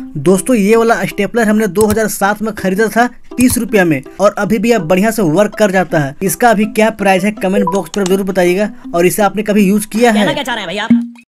दोस्तों ये वाला स्टेपलर हमने 2007 में खरीदा था तीस रुपया में और अभी भी यह बढ़िया से वर्क कर जाता है इसका अभी क्या प्राइस है कमेंट बॉक्स पर जरूर बताइएगा और इसे आपने कभी यूज किया है